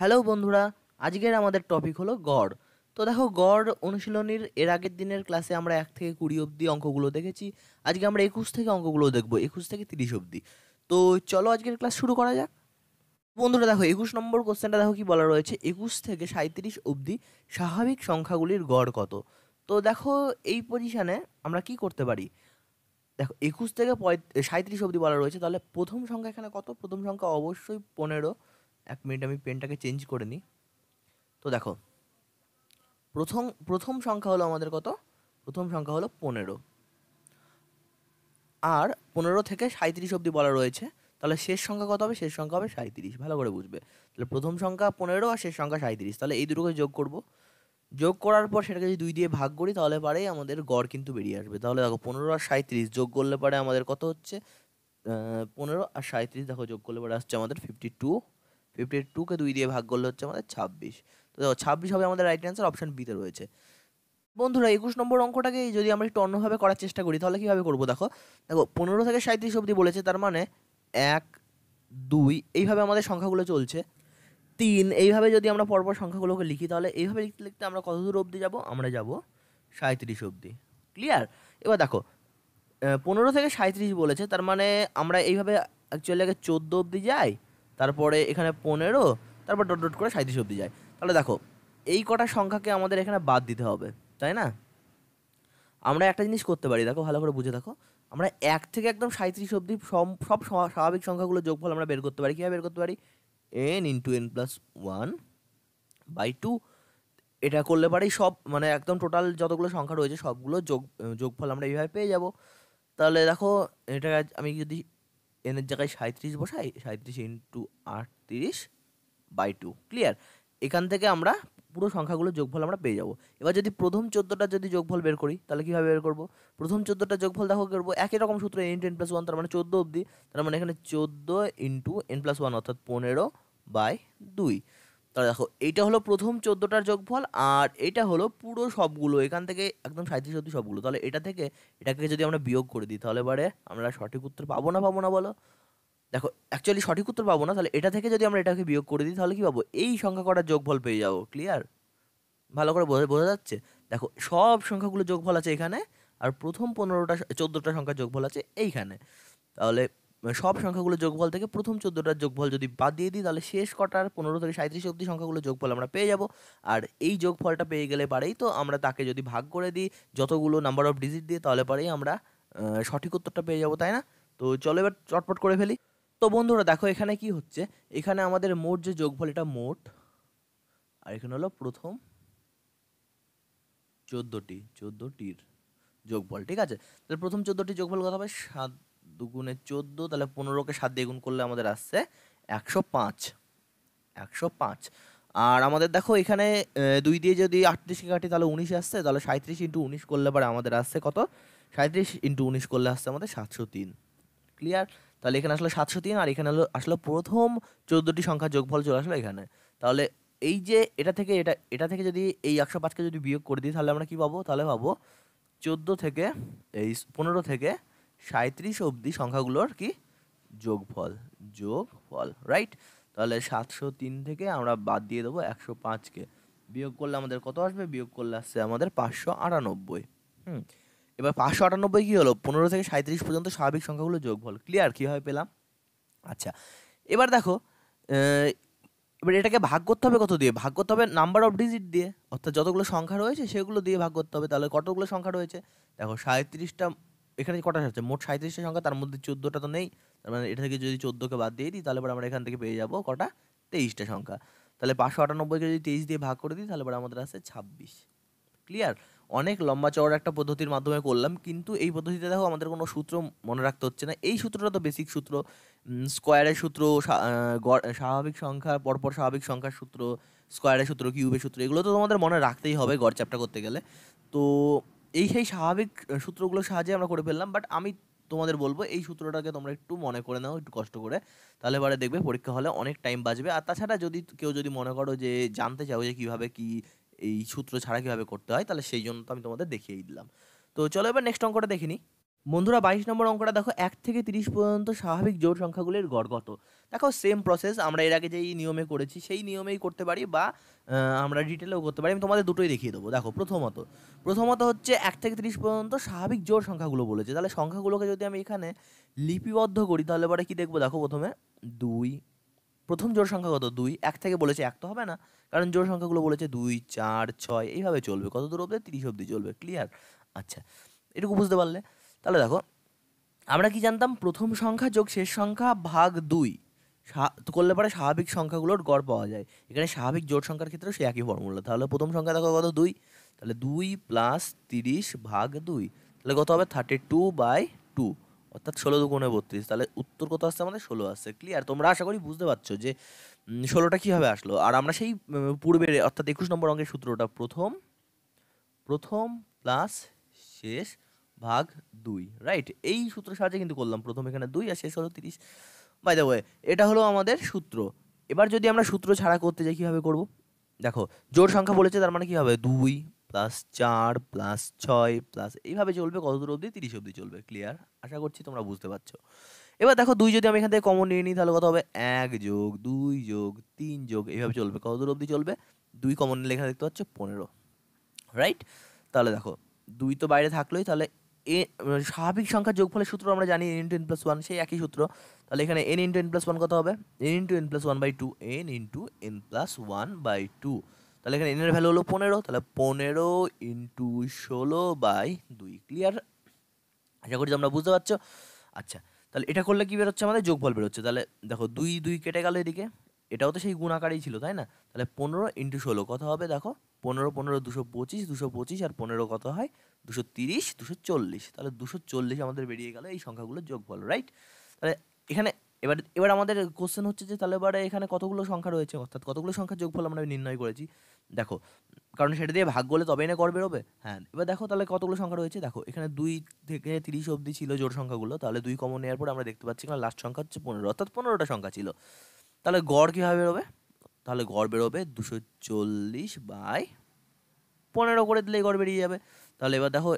hello বন্ধুরা আজকের আমাদের টপিক হলো গড় তো দেখো গড় অনুশীলনীর এর আগের দিনের ক্লাসে আমরা এক থেকে কুড়ি অবধি অঙ্কগুলো দেখেছি আজকে আমরা একুশ থেকে অঙ্কগুলো দেখবো একুশ থেকে তিরিশ অবধি তো চলো আজকের ক্লাস শুরু করা যাক বন্ধুরা দেখো একুশ নম্বর কোশ্চেনটা দেখো কি বলা রয়েছে একুশ থেকে সাঁত্রিশ অবধি স্বাভাবিক সংখ্যাগুলির গড় কত তো দেখো এই পজিশানে আমরা কি করতে পারি দেখো একুশ থেকে সাঁত্রিশ অবধি বলা রয়েছে তাহলে প্রথম সংখ্যা এখানে কত প্রথম সংখ্যা অবশ্যই পনেরো এক মিনিট আমি পেনটাকে চেঞ্জ করে নিই তো দেখো প্রথম প্রথম সংখ্যা হলো আমাদের কত প্রথম সংখ্যা হলো পনেরো আর পনেরো থেকে সাঁত্রিশ অব্দি বলা রয়েছে তাহলে শেষ সংখ্যা কত হবে শেষ সংখ্যা হবে সাঁত্রিশ ভালো করে বুঝবে তাহলে প্রথম সংখ্যা পনেরো আর শেষ সংখ্যা সাঁত্রিশ তাহলে এই দুটোকে যোগ করব যোগ করার পর সেটাকে যদি দুই দিয়ে ভাগ করি তাহলে পারে আমাদের গড় কিন্তু বেরিয়ে আসবে তাহলে দেখো পনেরো আর সাঁত্রিশ যোগ করলে পারে আমাদের কত হচ্ছে পনেরো আর সাঁত্রিশ দেখো যোগ করলে পরে আসছে আমাদের ফিফটি টু ফিফটি টুকে দুই দিয়ে ভাগ করলে হচ্ছে আমাদের ছাব্বিশ তো দেখো ছাব্বিশ হবে আমাদের রাইট অ্যান্সার অপশন বিতে রয়েছে বন্ধুরা একুশ নম্বর অঙ্কটাকে যদি আমরা একটু অন্যভাবে করার চেষ্টা করি তাহলে কীভাবে করবো দেখো দেখো পনেরো থেকে সাঁত্রিশ অবধি বলেছে তার মানে এক দুই এইভাবে আমাদের সংখ্যাগুলো চলছে তিন এইভাবে যদি আমরা পরপর সংখ্যাগুলোকে লিখি তাহলে এইভাবে লিখতে লিখতে আমরা কত দূর অবধি যাব আমরা যাব সাঁত্রিশ অবধি ক্লিয়ার এবার দেখো পনেরো থেকে সাঁত্রিশ বলেছে তার মানে আমরা এইভাবে অ্যাকচুয়ালি আগে চোদ্দো অবধি যাই তারপরে এখানে পনেরো তারপর ডট ডট করে সাঁত্রিশ অবধি যায় তাহলে দেখো এই কটা সংখ্যাকে আমাদের এখানে বাদ দিতে হবে তাই না আমরা একটা জিনিস করতে পারি দেখো ভালো করে বুঝে দেখো আমরা এক থেকে একদম সাঁত্রিশ অব্দি সব সব স্বাভাবিক সংখ্যাগুলো যোগফল আমরা বের করতে পারি কীভাবে বের করতে পারি N into N plus one by two এটা করলে পারি সব মানে একদম টোটাল যতগুলো সংখ্যা রয়েছে সবগুলো যোগ যোগফল আমরা এইভাবে পেয়ে যাব তাহলে দেখো এটা আমি যদি এনের জায়গায় সাঁত্রিশ বসাই সাঁত্রিশ ইন্টু আটত্রিশ বাই টু ক্লিয়ার এখান থেকে আমরা পুরো সংখ্যাগুলো যোগফল আমরা পেয়ে যাব এবার যদি প্রথম চোদ্দোটা যদি যোগফল বের করি তাহলে কীভাবে বের করব প্রথম চোদ্দোটা যোগফল দেখো করবো একই রকম সূত্র এন টেন প্লাস ওয়ান তার মানে চোদ্দো অবধি তার মানে এখানে চোদ্দো ইন্টু এন প্লাস ওয়ান অর্থাৎ পনেরো বাই দুই তাহলে দেখো এইটা হলো প্রথম চোদ্দোটার যোগফল আর এটা হলো পুরো সবগুলো এখান থেকে একদম সাঁত্রিশ অব্দি সবগুলো তাহলে এটা থেকে এটাকে যদি আমরা বিয়োগ করে দিই তাহলে এবারে আমরা সঠিক উত্তর পাবো না পাবো না বলো দেখো অ্যাকচুয়ালি সঠিক উত্তর পাবো না তাহলে এটা থেকে যদি আমরা এটাকে বিয়োগ করে দিই তাহলে কি পাবো এই সংখ্যা কটার যোগফল পেয়ে যাবো ক্লিয়ার ভালো করে বোঝা যাচ্ছে দেখো সব সংখ্যাগুলো যোগফল আছে এখানে আর প্রথম পনেরোটা চোদ্দোটা সংখ্যা যোগফল আছে এইখানে তাহলে মানে সব সংখ্যাগুলো যোগফল থেকে প্রথম চোদ্দোটার যোগফল যদি বাদ দিয়ে দিই তাহলে শেষ কটার পনেরো থেকে সাঁত্রিশ অব্দি সংখ্যাগুলো যোগফল আমরা পেয়ে যাব আর এই যোগফলটা পেয়ে গেলে পারেই তো আমরা তাকে যদি ভাগ করে দিই যতগুলো নাম্বার অফ ডিজিট দিয়ে তাহলে পরেই আমরা সঠিক উত্তরটা পেয়ে যাব তাই না তো চলো এবার চটপট করে ফেলি তো বন্ধুরা দেখো এখানে কি হচ্ছে এখানে আমাদের মোট যে যোগফল এটা মোট আর এখানে হলো প্রথম চোদ্দোটি চোদ্দোটির যোগফল ঠিক আছে তাহলে প্রথম চোদ্দোটি যোগফল কথা হবে সাত দুগুণে চোদ্দো তাহলে পনেরোকে সাত দিয়ে গুণ করলে আমাদের আসছে একশো পাঁচ একশো পাঁচ আর আমাদের দেখো এখানে দুই দিয়ে যদি আটত্রিশকে কাটি তাহলে উনিশ আসছে তাহলে সাঁত্রিশ ইন্টু উনিশ করলে পরে আমাদের আসছে কত সাঁত্রিশ ইন্টু উনিশ করলে আসছে আমাদের সাতশো তিন ক্লিয়ার তাহলে এখানে আসলে সাতশো তিন আর এখানে আসলে প্রথম চোদ্দোটি সংখ্যার যোগফল চলে আসলো এখানে তাহলে এই যে এটা থেকে এটা এটা থেকে যদি এই একশো পাঁচকে যদি বিয়োগ করে দিই তাহলে আমরা কি পাবো তাহলে পাবো চোদ্দো থেকে এই পনেরো থেকে সাঁত্রিশ অবধি সংখ্যাগুলোর কি যোগফল যোগফল রাইট তাহলে সাতশো তিন থেকে আমরা বাদ দিয়ে দেবো একশো পাঁচকে বিয়োগ করলে আমাদের কত আসবে বিয়োগ করলে আসছে আমাদের পাঁচশো আটানব্বই হুম এবার পাঁচশো আটানব্বই কী হলো পনেরো থেকে সাঁত্রিশ পর্যন্ত স্বাভাবিক সংখ্যাগুলো যোগফল ক্লিয়ার কীভাবে পেলাম আচ্ছা এবার দেখো এবার এটাকে ভাগ করতে হবে কত দিয়ে ভাগ করতে হবে নাম্বার অফ ডিজিট দিয়ে অর্থাৎ যতগুলো সংখ্যা রয়েছে সেগুলো দিয়ে ভাগ করতে হবে তাহলে কতগুলো সংখ্যা রয়েছে দেখো সাঁত্রিশটা এখানে কটা আছে মোট সাঁত্রিশটা সংখ্যা তার মধ্যে চোদ্দোটা তো নেই তার মানে এটা থেকে যদি চোদ্দোকে বাদ দিয়ে দিই তাহলে পরে আমরা এখান থেকে পেয়ে যাবো কটা তেইশটা সংখ্যা তাহলে পাঁচশো আটানব্বইকে যদি তেইশ দিয়ে ভাগ করে দিই তাহলে পরে আমাদের আছে ছাব্বিশ ক্লিয়ার অনেক লম্বা চওড়া একটা পদ্ধতির মাধ্যমে করলাম কিন্তু এই পদ্ধতিতে দেখো আমাদের কোনো সূত্র মনে রাখতে হচ্ছে না এই সূত্রটা তো বেসিক সূত্র স্কোয়ারের সূত্র স্বাভাবিক সংখ্যা পরপর স্বাভাবিক সংখ্যার সূত্র স্কোয়ারের সূত্র কিউবের সূত্র এগুলো তো তোমাদের মনে রাখতেই হবে গড় চ্যাপটা করতে গেলে তো এই সেই স্বাভাবিক সূত্রগুলোর সাহায্যে আমরা করে ফেললাম বাট আমি তোমাদের বলবো এই সূত্রটাকে তোমরা একটু মনে করে নাও একটু কষ্ট করে তাহলে এবারে দেখবে পরীক্ষা হলে অনেক টাইম বাঁচবে আর তাছাড়া যদি কেউ যদি মনে করো যে জানতে চাও যে কীভাবে কি এই সূত্র ছাড়া কীভাবে করতে হয় তাহলে সেই জন্য তো আমি তোমাদের দেখিয়েই দিলাম তো চলো এবার নেক্সট অঙ্কটা দেখে নিই বন্ধুরা বাইশ নম্বর অঙ্কটা দেখো এক থেকে তিরিশ পর্যন্ত স্বাভাবিক জোর সংখ্যাগুলির গড় কত দেখো সেম প্রসেস আমরা এর আগে যেই নিয়মে করেছি সেই নিয়মেই করতে পারি বা আমরা ডিটেলেও করতে পারি আমি তোমাদের দুটোই দেখিয়ে দেবো দেখো প্রথমত প্রথমত হচ্ছে এক থেকে তিরিশ পর্যন্ত স্বাভাবিক জোর সংখ্যাগুলো বলেছে তাহলে সংখ্যাগুলোকে যদি আমি এখানে লিপিবদ্ধ করি তাহলে পরে কী দেখবো দেখো প্রথমে দুই প্রথম জোর সংখ্যা কত দুই এক থেকে বলেছে এক তো হবে না কারণ জোর সংখ্যাগুলো বলেছে দুই চার ছয় এইভাবে চলবে কত দূর অবধি তিরিশ অবধি চলবে ক্লিয়ার আচ্ছা এটুকু বুঝতে পারলে তাহলে দেখো আমরা কি জানতাম প্রথম সংখ্যা যোগ শেষ সংখ্যা ভাগ দুই করলে পরে স্বাভাবিক সংখ্যাগুলোর গড় পাওয়া যায় এখানে স্বাভাবিক জোট সংখ্যার ক্ষেত্রে সে একই ফর্মুলা তাহলে প্রথম সংখ্যা দেখো কত দুই তাহলে দুই প্লাস তিরিশ ভাগ দুই তাহলে কত হবে থার্টি টু বাই টু অর্থাৎ ষোলো দুগুণে বত্রিশ তাহলে উত্তর কত আসছে আমাদের ষোলো আসছে ক্লিয়ার তোমরা আশা করি বুঝতে পারছো যে ষোলোটা কীভাবে আসলো আর আমরা সেই পূর্বের অর্থাৎ একুশ নম্বর অঙ্কের সূত্রটা প্রথম প্রথম প্লাস শেষ ভাগ দুই রাইট এই সূত্রের সাহায্যে কিন্তু করলাম প্রথম এখানে দুই আর শেষ হলো তিরিশ বাই দ্য ওয়ে এটা হলো আমাদের সূত্র এবার যদি আমরা সূত্র ছাড়া করতে যাই কীভাবে করব দেখো জোর সংখ্যা বলেছে তার মানে কী হবে দুই প্লাস চার প্লাস ছয় প্লাস এইভাবে চলবে কত দূর অবধি তিরিশ অবধি চলবে ক্লিয়ার আশা করছি তোমরা বুঝতে পারছো এবার দেখো দুই যদি আমি এখান থেকে কমন নিয়ে নিই তাহলে কত হবে এক যোগ দুই যোগ তিন যোগ এইভাবে চলবে কত দূর অবধি চলবে দুই কমন নিলে এখানে দেখতে পাচ্ছ পনেরো রাইট তাহলে দেখো দুই তো বাইরে থাকলোই তাহলে এ স্বাভাবিক সংখ্যার যোগফলের সূত্র আমরা জানি এন টেন প্লাস ওয়ান সেই একই সূত্র তাহলে এখানে N into N plus one কত হবে N into N plus one by two N into N plus one by two তাহলে এখানে এনের ভ্যালু হলো পনেরো তাহলে পনেরো ইন্টু ষোলো বাই দুই ক্লিয়ার আশা করি তোমরা বুঝতে পারছো আচ্ছা তাহলে এটা করলে কী বেরোচ্ছে আমাদের যোগফল বেরোচ্ছে তাহলে দেখো দুই দুই কেটে গেল এদিকে এটাও তো সেই গুণ আকারেই ছিল তাই না তাহলে পনেরো ইন্টু ষোলো কত হবে দেখো পনেরো পনেরো দুশো পঁচিশ দুশো পঁচিশ আর পনেরো কত হয় দুশো তিরিশ দুশো চল্লিশ তাহলে দুশো চল্লিশ আমাদের বেরিয়ে গেল এই সংখ্যাগুলোর যোগফল রাইট তাহলে এখানে এবার এবার আমাদের কোশ্চেন হচ্ছে যে তাহলে এবারে এখানে কতগুলো সংখ্যা রয়েছে অর্থাৎ কতগুলো সংখ্যার যোগফল আমরা নির্ণয় করেছি দেখো কারণ সেটা দিয়ে ভাগ করলে তবেই না কর বেরোবে হ্যাঁ এবার দেখো তাহলে কতগুলো সংখ্যা রয়েছে দেখো এখানে দুই থেকে তিরিশ অবধি ছিল জোর সংখ্যাগুলো তাহলে দুই কমন নেওয়ার পর আমরা দেখতে পাচ্ছি কারণ লাস্ট সংখ্যা হচ্ছে পনেরো অর্থাৎ পনেরোটা সংখ্যা ছিল তাহলে গড় কীভাবে বেরোবে তাহলে গড় বেরোবে দুশো চল্লিশ বাই পনেরো করে দিলেই গড় বেরিয়ে যাবে তাহলে এবার দেখো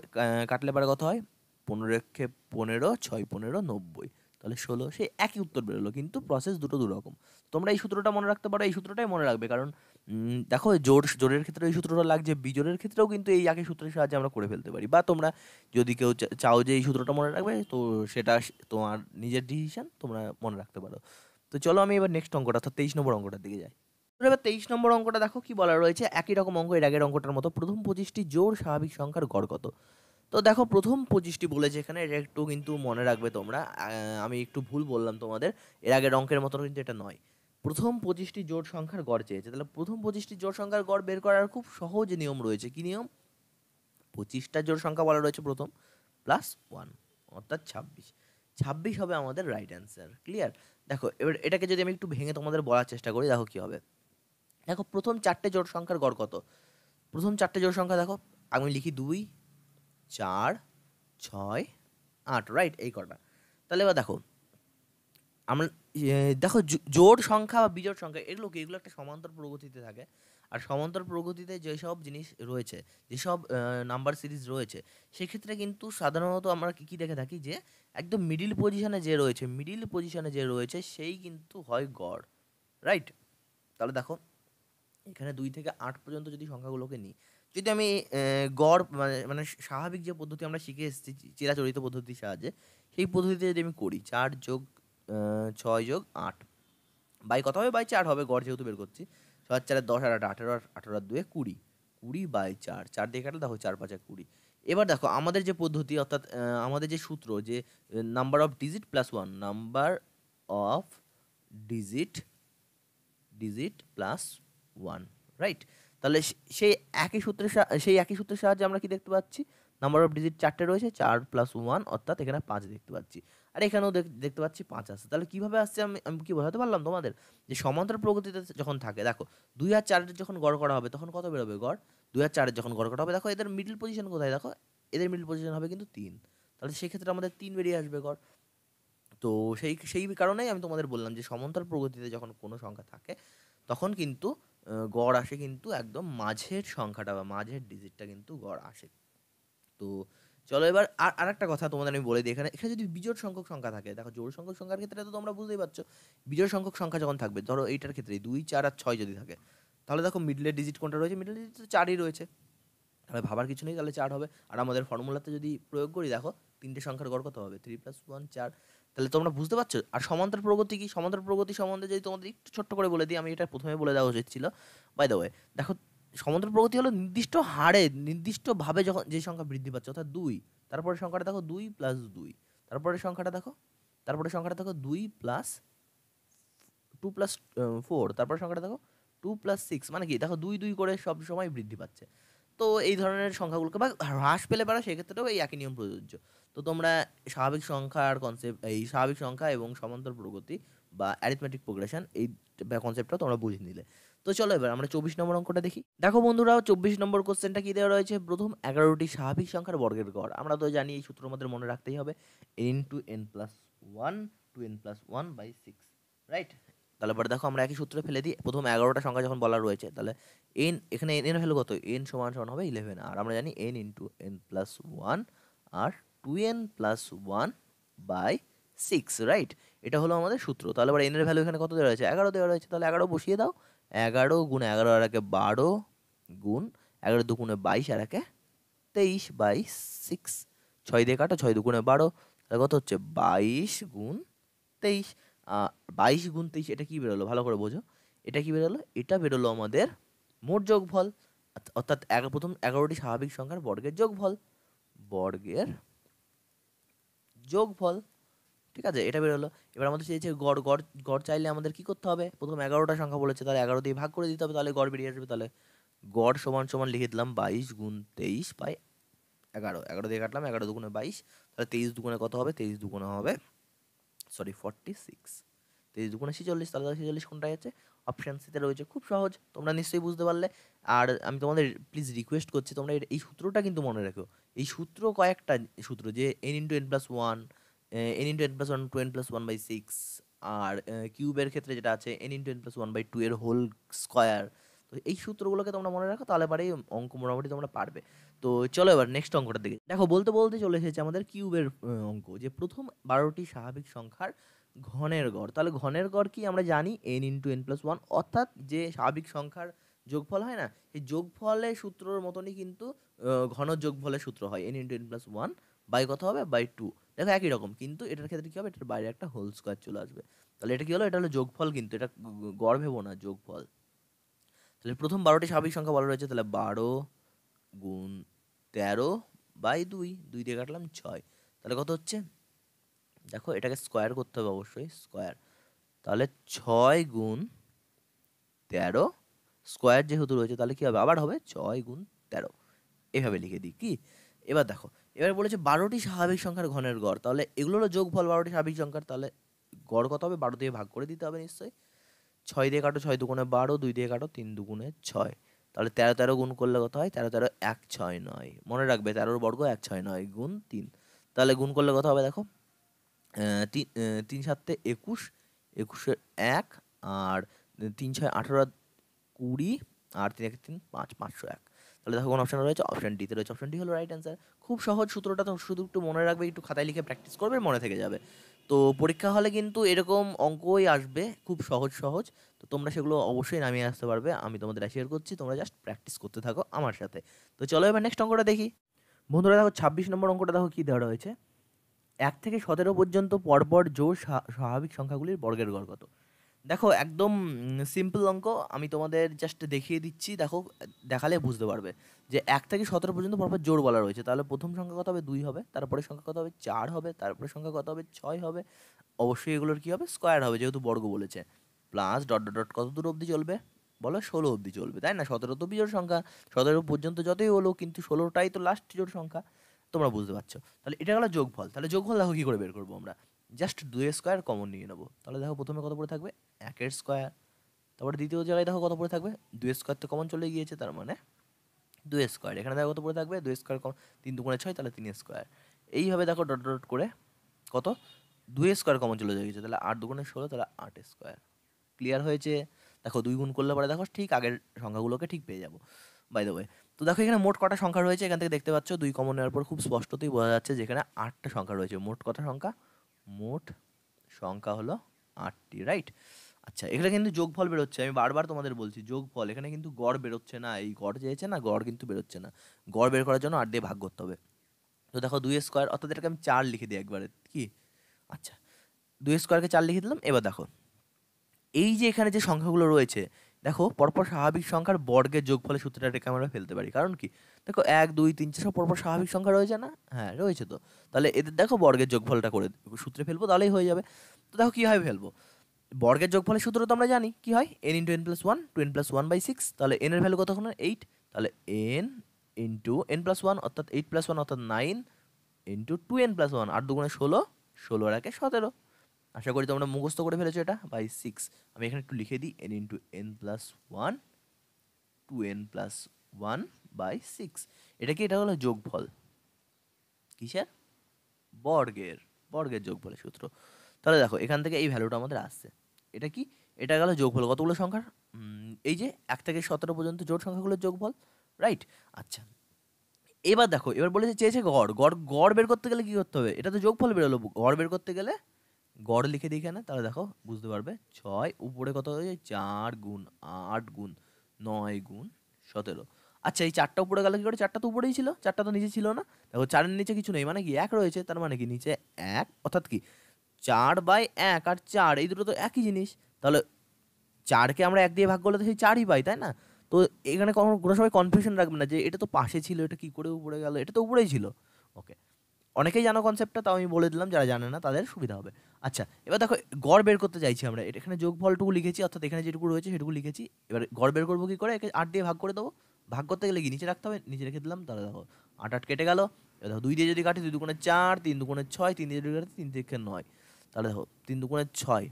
কাটলে পারে কথা হয় পনেরো একে পনেরো ছয় পনেরো নব্বই তাহলে ষোলো সে একই উত্তর বেরোলো কিন্তু প্রসেস দুটো দুরকম তোমরা এই সূত্রটা মনে রাখতে পারো এই সূত্রটাই মনে রাখবে কারণ দেখো জোর জোরের ক্ষেত্রে এই সূত্রটা লাগছে বিজোরের ক্ষেত্রেও কিন্তু এই একই সূত্রের সাহায্যে আমরা করে ফেলতে পারি বা তোমরা যদি কেউ চাও যে এই সূত্রটা মনে রাখবে তো সেটা তোমার নিজের ডিসিশন তোমরা মনে রাখতে পারো তো চলো আমি এবার নেক্সট অঙ্কটা অর্থাৎ তেইশ নম্বর অঙ্কটার দিকে যাই এবার তেইশ নম্বর অঙ্কটা দেখো কি বলা রয়েছে একই রকম অঙ্ক এর আগের অঙ্কটার মতো প্রথম পঁচিশটি জোর স্বাভাবিক সংখ্যার গড় কত তো দেখো প্রথম পঁচিশটি বলেছে এখানে এটা একটু কিন্তু মনে রাখবে তোমরা আমি একটু ভুল বললাম তোমাদের এর আগের অঙ্কের মতন কিন্তু এটা নয় প্রথম পঁচিশটি জোট সংখ্যার গড় চেয়েছে তাহলে প্রথম পঁচিশটি জোট সংখ্যার গড় বের করার খুব সহজ নিয়ম রয়েছে কি নিয়ম পঁচিশটা জোট সংখ্যা বলা রয়েছে প্রথম প্লাস ওয়ান অর্থাৎ ছাব্বিশ ছাব্বিশ হবে আমাদের রাইট অ্যান্সার ক্লিয়ার দেখো এবার এটাকে যদি আমি একটু ভেঙে তোমাদের বলার চেষ্টা করি দেখো কী হবে দেখো প্রথম চারটে জোট সংখ্যার গড় কত প্রথম চারটে জোট সংখ্যা দেখো আমি লিখি দুই চার ছয় আট রাইট এই কটা তাহলে এবার দেখো আমরা দেখো জোড় সংখ্যা বা বিজোড় সংখ্যা এগুলো কি এগুলো একটা সমান্তর প্রগতিতে থাকে আর সমান্তর প্রগতিতে যেসব জিনিস রয়েছে যেসব নাম্বার সিরিজ রয়েছে সেক্ষেত্রে কিন্তু সাধারণত আমরা কী কী দেখে থাকি যে একদম মিডিল পজিশনে যে রয়েছে মিডিল পজিশনে যে রয়েছে সেই কিন্তু হয় গড় রাইট তাহলে দেখো এখানে দুই থেকে আট পর্যন্ত যদি সংখ্যাগুলোকে নিই যদি আমি গড় মানে মানে স্বাভাবিক যে পদ্ধতি আমরা শিখে এসেছি চিরাচরিত পদ্ধতির সাহায্যে সেই পদ্ধতিতে যদি আমি করি চার যোগ ছয় যোগ আট বাই কত হবে বাই চার হবে গড় যেহেতু বের করছি ছয় চারে দশ আর আট আঠেরো আর আঠেরো আর দুয়ে কুড়ি কুড়ি বাই চার চার দিয়ে কাটলে দেখো চার পাঁচ এক কুড়ি এবার দেখো আমাদের যে পদ্ধতি অর্থাৎ আমাদের যে সূত্র যে number of digit plus one number of digit digit plus one right তাহলে সেই একই সূত্রের সেই একই সূত্রের সাহায্যে আমরা কি দেখতে পাচ্ছি নাম্বার অফ ডিজিট চারটে রয়েছে চার প্লাস ওয়ান অর্থাৎ এখানে পাঁচ দেখতে পাচ্ছি আর এখানেও দেখতে পাচ্ছি পাঁচ আসছে তাহলে কীভাবে আসছে আমি আমি কী বোঝাতে পারলাম তোমাদের যে সমান্তর প্রগতিতে যখন থাকে দেখো দুই হাজার চারের যখন গড় করা হবে তখন কত বেরোবে গড় দুই হাজার চারের যখন গড় করা হবে দেখো এদের মিডল পজিশন কোথায় দেখো এদের মিডল পজিশন হবে কিন্তু তিন তাহলে সেক্ষেত্রে আমাদের তিন বেরিয়ে আসবে গড় তো সেই সেই কারণেই আমি তোমাদের বললাম যে সমান্তর প্রগতিতে যখন কোনো সংখ্যা থাকে তখন কিন্তু গড় আসে কিন্তু একদম মাঝের সংখ্যাটা বা মাঝের ডিজিটটা কিন্তু গড় আসে তো চলো এবার আর আরেকটা কথা তোমাদের আমি বলে দিই এখানে এখানে যদি বিজোড় সংখ্যক সংখ্যা থাকে দেখো জোড় সংখ্যক সংখ্যার ক্ষেত্রে তো তোমরা বুঝতেই পারছো বিজোড় সংখ্যক সংখ্যা যখন থাকবে ধরো এইটার ক্ষেত্রে দুই চার আর ছয় যদি থাকে তাহলে দেখো মিডলের ডিজিট কোনটা রয়েছে মিডলের ডিজিট তো চারই রয়েছে তাহলে ভাবার কিছু নেই তাহলে চার হবে আর আমাদের ফর্মুলাতে যদি প্রয়োগ করি দেখো তিনটে সংখ্যার গড় কত হবে থ্রি প্লাস ওয়ান চার তাহলে তোমরা বুঝতে পারছো আর সমান্তর প্রগতি কি সমান্তর প্রগতি সম্বন্ধে যদি তোমাদের একটু ছোট্ট করে বলে দিই আমি এটা প্রথমে বলে দেওয়া উচিত ছিল বাই দ্য ওয়ে দেখো সমান্তর প্রগতি হলো নির্দিষ্ট হারে নির্দিষ্টভাবে যখন যে সংখ্যা বৃদ্ধি পাচ্ছে অর্থাৎ দুই তারপরে সংখ্যাটা দেখো দুই প্লাস দুই তারপরে সংখ্যাটা দেখো তারপরে সংখ্যাটা দেখো দুই প্লাস টু প্লাস ফোর তারপরে সংখ্যাটা দেখো টু প্লাস সিক্স মানে কি দেখো দুই দুই করে সব সময় বৃদ্ধি পাচ্ছে তো এই ধরনের সংখ্যাগুলোকে বা হ্রাস পেলে পারো সেক্ষেত্রেও এই একই নিয়ম প্রযোজ্য তো তোমরা স্বাভাবিক সংখ্যার কনসেপ্ট এই স্বাভাবিক সংখ্যা এবং সমান্তর প্রগতি বা অ্যারিথমেটিক প্রোগ্রেশন এই কনসেপ্টটা তোমরা বুঝে নিলে তো চলো এবার আমরা চব্বিশ নম্বর অঙ্কটা দেখি দেখো বন্ধুরা চব্বিশ নম্বর কোশ্চেনটা কী দেওয়া রয়েছে প্রথম এগারোটি স্বাভাবিক সংখ্যার বর্গের গড় আমরা তো জানি এই সূত্র মধ্যে মনে রাখতেই হবে N two N plus one two N plus one by six right তাহলে পরে দেখো আমরা একই সূত্রে ফেলে দিই প্রথম এগারোটা সংখ্যা যখন বলা রয়েছে তাহলে এন এখানে এন এর ভ্যালু কত এন সমান সমান হবে ইলেভেন আর আমরা জানি N into N plus one আর two N plus one by six right এটা হলো আমাদের সূত্র তাহলে এবার এনের ভ্যালু এখানে কত দেওয়া রয়েছে এগারো দেওয়া রয়েছে তাহলে এগারো বসিয়ে দাও এগারো গুণ এগারো আর একে বারো গুণ এগারো দুগুণে বাইশ আর একে তেইশ বাই সিক্স ছয় দিয়ে কাটা ছয় দুগুণে বারো তাহলে কত হচ্ছে বাইশ গুণ তেইশ বাইশ গুণ তেইশ এটা কী বেরোলো ভালো করে বোঝো এটা কী বেরোলো এটা বেরোলো আমাদের মোট যোগফল অর্থাৎ এক প্রথম এগারোটি স্বাভাবিক সংখ্যার বর্গের যোগফল বর্গের যোগফল ঠিক আছে এটা বেরোলো এবার আমাদের চেয়েছে গড় গড় গড় চাইলে আমাদের কি করতে হবে প্রথম এগারোটা সংখ্যা বলেছে তাহলে এগারো দিয়ে ভাগ করে দিতে হবে তাহলে গড় বেরিয়ে আসবে তাহলে গড় সমান সমান লিখে দিলাম বাইশ গুণ তেইশ পাই এগারো এগারো দিয়ে কাটলাম এগারো দুগুণে বাইশ তাহলে তেইশ দুগুণে কত হবে তেইশ দুগুণে হবে সরি ফর্টি সিক্স তেইশ দুগুণে ছেচল্লিশ তাহলে ছেচল্লিশ কোনটা আছে অপশান সিতে রয়েছে খুব সহজ তোমরা নিশ্চয়ই বুঝতে পারলে আর আমি তোমাদের প্লিজ রিকোয়েস্ট করছি তোমরা এই সূত্রটা কিন্তু মনে রাখো এই সূত্র কয়েকটা সূত্র যে N into N plus one N into N plus one two N plus one by six আর কিউবের ক্ষেত্রে যেটা আছে N into N plus one by two এর হোল স্কোয়ার তো এই সূত্রগুলোকে তোমরা মনে রাখো তাহলে পরেই অঙ্ক মোটামুটি তোমরা পারবে তো চলো এবার নেক্সট অঙ্কটা দিকে দেখো বলতে বলতে চলে এসেছে আমাদের কিউবের অঙ্ক যে প্রথম বারোটি স্বাভাবিক সংখ্যার ঘনের গড় তাহলে ঘনের গড় কি আমরা জানি N into N plus one অর্থাৎ যে স্বাভাবিক সংখ্যার যোগফল হয় না সেই যোগফলের সূত্রর মতনই কিন্তু ঘন যোগফলের সূত্র হয় N into N plus one by কত হবে বাই টু দেখো একই রকম কিন্তু এটার ক্ষেত্রে কী হবে এটার বাইরে একটা হোল স্কোয়ার চলে আসবে তাহলে এটা কী হলো এটা হলো যোগফল কিন্তু এটা গড় ভেবো না যোগফল তাহলে প্রথম বারোটি স্বাভাবিক সংখ্যা বলা রয়েছে তাহলে বারো গুণ তেরো বাই দুই দুই দিয়ে কাটলাম ছয় তাহলে কত হচ্ছে দেখো এটাকে স্কোয়ার করতে হবে অবশ্যই স্কোয়ার তাহলে ছয় গুণ তেরো স্কোয়ার যেহেতু রয়েছে তাহলে কী হবে আবার হবে ছয় গুণ তেরো এভাবে লিখে দিই কি এবার দেখো এবার বলেছে বারোটি স্বাভাবিক সংখ্যার ঘনের গড় তাহলে এগুলো হলো যোগফল বারোটি স্বাভাবিক সংখ্যার তাহলে গড় কত হবে বারো দিয়ে ভাগ করে দিতে হবে নিশ্চয়ই ছয় দিয়ে কাটো ছয় দুগুণে বারো দুই দিয়ে কাটো তিন দুগুণে ছয় তাহলে তেরো তেরো গুণ করলে কত হয় তেরো তেরো এক ছয় নয় মনে রাখবে তেরোর বর্গ এক ছয় নয় গুণ তিন তাহলে গুণ করলে কত হবে দেখো তিন তিন সাতে একুশ একুশের এক আর তিন ছয় আঠারো কুড়ি আর তিন এক তিন পাঁচ পাঁচশো এক তাহলে দেখো কোন অপশন রয়েছে অপশন ডিতে রয়েছে অপশন ডি হলো রাইট অ্যান্সার খুব সহজ সূত্রটা তো শুধু একটু মনে রাখবে একটু খাতায় লিখে প্র্যাকটিস করবে মনে থেকে যাবে তো পরীক্ষা হলে কিন্তু এরকম অঙ্কই আসবে খুব সহজ সহজ তো তোমরা সেগুলো অবশ্যই নামিয়ে আসতে পারবে আমি তোমাদের শেয়ার করছি তোমরা জাস্ট প্র্যাকটিস করতে থাকো আমার সাথে তো চলো এবার নেক্সট অঙ্কটা দেখি বন্ধুরা দেখো ছাব্বিশ নম্বর অঙ্কটা দেখো কী দেওয়া রয়েছে এক থেকে সতেরো পর্যন্ত পরপর জোর স্বাভাবিক সংখ্যাগুলির বর্গের গড় কত দেখো একদম সিম্পল অঙ্ক আমি তোমাদের জাস্ট দেখিয়ে দিচ্ছি দেখো দেখালে বুঝতে পারবে যে এক থেকে সতেরো পর্যন্ত পরপর জোর বলা রয়েছে তাহলে প্রথম সংখ্যা কত হবে দুই হবে তারপরে সংখ্যা কত হবে চার হবে তারপরে সংখ্যা কত হবে ছয় হবে অবশ্যই এগুলোর কী হবে স্কোয়ার হবে যেহেতু বর্গ বলেছে প্লাস ডট ডট ডট কত দূর অবধি চলবে বলো ষোলো অবধি চলবে তাই না সতেরো তো বিজোড় সংখ্যা সতেরো পর্যন্ত যতই হলো কিন্তু ষোলোটাই তো লাস্ট জোড় সংখ্যা তোমরা বুঝতে পারছো তাহলে এটা হলো যোগফল তাহলে যোগফল দেখো কী করে বের করবো আমরা জাস্ট দুয়ের স্কোয়ার কমন নিয়ে নেবো তাহলে দেখো প্রথমে কত পড়ে থাকবে একের স্কোয়ার তারপরে দ্বিতীয় জায়গায় দেখো কত পড়ে থাকবে দুয়ের স্কোয়ার তো কমন চলে গিয়েছে তার মানে দুই স্কোয়ার এখানে দেখো কত পড়ে থাকবে দু স্কোয়ার কম তিন দুগুণে ছয় তাহলে তিন স্কোয়ার এইভাবে দেখো ডট ডট করে কত দুই স্কোয়ার কমন চলে গিয়েছে তাহলে আট দুগুণে ষোলো তাহলে আট স্কোয়ার ক্লিয়ার হয়েছে দেখো দুই গুণ করলে পরে দেখো ঠিক আগের সংখ্যাগুলোকে ঠিক পেয়ে যাবো বাই দ্য ওয়ে তো দেখো এখানে মোট কটা সংখ্যা রয়েছে এখান থেকে দেখতে পাচ্ছ দুই কমন নেওয়ার পর খুব স্পষ্টতই বোঝা যাচ্ছে যেখানে আটটা সংখ্যা রয়েছে মোট কটা সংখ্যা মোট সংখ্যা হলো আটটি রাইট আচ্ছা এখানে কিন্তু যোগফল বেরোচ্ছে আমি বারবার তোমাদের বলছি যোগফল এখানে কিন্তু গড় বেরোচ্ছে না এই গড় চেয়েছে না গড় কিন্তু বেরোচ্ছে না গড় বের করার জন্য আট দিয়ে ভাগ করতে হবে তো দেখো দুই স্কোয়ার অর্থাৎ এটাকে আমি চার লিখে দিই একবারে কি আচ্ছা দুই স্কোয়ারকে চার লিখে দিলাম এবার দেখো এই যে এখানে যে সংখ্যাগুলো রয়েছে দেখো পরপর স্বাভাবিক সংখ্যার বর্গের যোগফলের সূত্রটা রেখে আমরা ফেলতে পারি কারণ কি দেখো এক দুই তিন চার সব পরপর স্বাভাবিক সংখ্যা রয়েছে না হ্যাঁ রয়েছে তো তাহলে এদের দেখো বর্গের যোগফলটা করে সূত্রে ফেলবো তাহলেই হয়ে যাবে তো দেখো কীভাবে ফেলবো বর্গের যোগফলের সূত্র তো আমরা জানি কি হয় N into N plus one two N plus one by six তাহলে এন এর ভ্যালু কতক্ষণ এইট তাহলে N into N plus one অর্থাৎ এইট প্লাস ওয়ান অর্থাৎ nine into two N plus one আট দুগুণে ষোলো ষোলো একে সতেরো আশা করি তোমরা মুখস্থ করে ফেলেছো এটা বাই সিক্স আমি এখানে একটু লিখে দিই N into N plus one two N plus one by six এটা কি এটা হলো যোগফল কিসের বর্গের বর্গের যোগফলের সূত্র তাহলে দেখো এখান থেকে এই ভ্যালুটা আমাদের আসছে এটা কি এটা গেল যোগফল কতগুলো সংখ্যার এই যে এক থেকে সতেরো পর্যন্ত জোট সংখ্যাগুলোর যোগফল রাইট আচ্ছা এবার দেখো এবার বলেছে চেয়েছে গড় গড় গড় বের করতে গেলে কী করতে হবে এটা তো যোগফল বেরোলো গড় বের করতে গেলে গড় লিখে দিই কেন তাহলে দেখো বুঝতে পারবে ছয় উপরে কত হয়ে যায় চার গুণ আট গুণ নয় গুণ সতেরো আচ্ছা এই চারটা উপরে গেলে কী করে চারটা তো উপরেই ছিল চারটা তো নিচে ছিল না দেখো চারের নিচে কিছু নেই মানে কি এক রয়েছে তার মানে কি নিচে এক অর্থাৎ কি চার বাই এক আর চার এই দুটো তো একই জিনিস তাহলে চারকে আমরা এক দিয়ে ভাগ করলে তো সেই চারই পাই তাই না তো এখানে কোনো কোনো সময় কনফিউশন রাখবে না যে এটা তো পাশে ছিল এটা কি করে উপরে গেল এটা তো উপরেই ছিল ওকে অনেকেই জানো কনসেপ্টটা তাও আমি বলে দিলাম যারা জানে না তাদের সুবিধা হবে আচ্ছা এবার দেখো গড় বের করতে চাইছি আমরা এখানে যোগফলটুকু লিখেছি অর্থাৎ এখানে যেটুকু রয়েছে সেটুকু লিখেছি এবার গড় বের করবো কী করে একে আট দিয়ে ভাগ করে দেবো ভাগ করতে গেলে কি নিচে রাখতে হবে নিচে রেখে দিলাম তাহলে দেখো আট আট কেটে গেল এবার দেখো দুই দিয়ে যদি কাটি দুই দুগুণে চার তিন দুগুণে ছয় তিন দিয়ে যদি কাটি তিন দিকে নয় তাহলে দেখো তিন দুগুণে ছয়